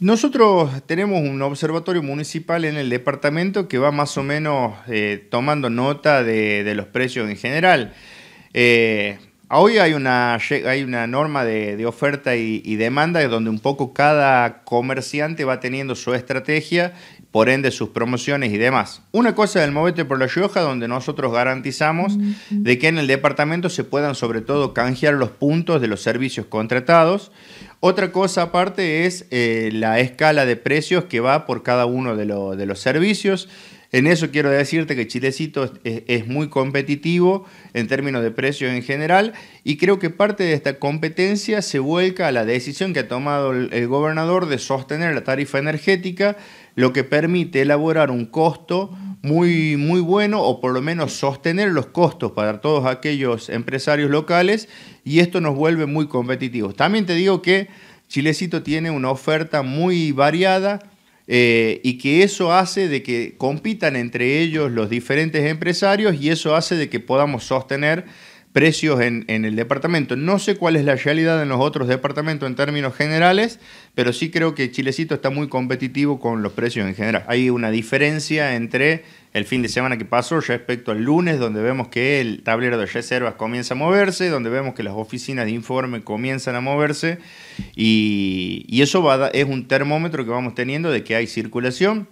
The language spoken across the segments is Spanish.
Nosotros tenemos un observatorio municipal en el departamento que va más o menos eh, tomando nota de, los precios en general. Eh, hoy hay una, hay una norma de, oferta y, demanda donde un poco cada comerciante va teniendo su estrategia, por ende sus promociones y demás. Una cosa del Movete por la Rioja, donde nosotros garantizamos de que en el departamento se puedan sobre todo canjear los puntos de los servicios contratados. Otra cosa aparte es eh, la escala de precios que va por cada uno de, los servicios. En eso quiero decirte que Chilecito es, muy competitivo en términos de precios en general y creo que parte de esta competencia se vuelca a la decisión que ha tomado el gobernador de sostener la tarifa energética, lo que permite elaborar un costo muy, muy bueno o por lo menos sostener los costos para todos aquellos empresarios locales y esto nos vuelve muy competitivos. También te digo que Chilecito tiene una oferta muy variada eh, y que eso hace de que compitan entre ellos los diferentes empresarios y eso hace de que podamos sostener precios en, el departamento. No sé cuál es la realidad en los otros departamentos en términos generales, pero sí creo que Chilecito está muy competitivo con los precios en general. Hay una diferencia entre el fin de semana que pasó respecto al lunes, donde vemos que el tablero de reservas comienza a moverse, donde vemos que las oficinas de informe comienzan a moverse, y, eso va es un termómetro que vamos teniendo de que hay circulación.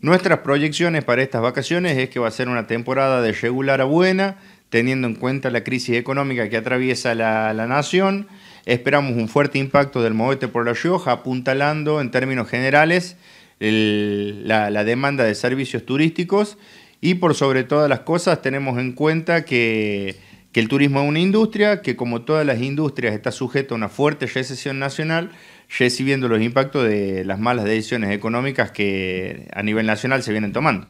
Nuestras proyecciones para estas vacaciones es que va a ser una temporada de regular a buena, teniendo en cuenta la crisis económica que atraviesa la, nación. Esperamos un fuerte impacto del movete por La Rioja, apuntalando en términos generales la, demanda de servicios turísticos y por sobre todas las cosas tenemos en cuenta que, que el turismo es una industria que como todas las industrias está sujeta a una fuerte recesión nacional, recibiendo los impactos de las malas decisiones económicas que a nivel nacional se vienen tomando.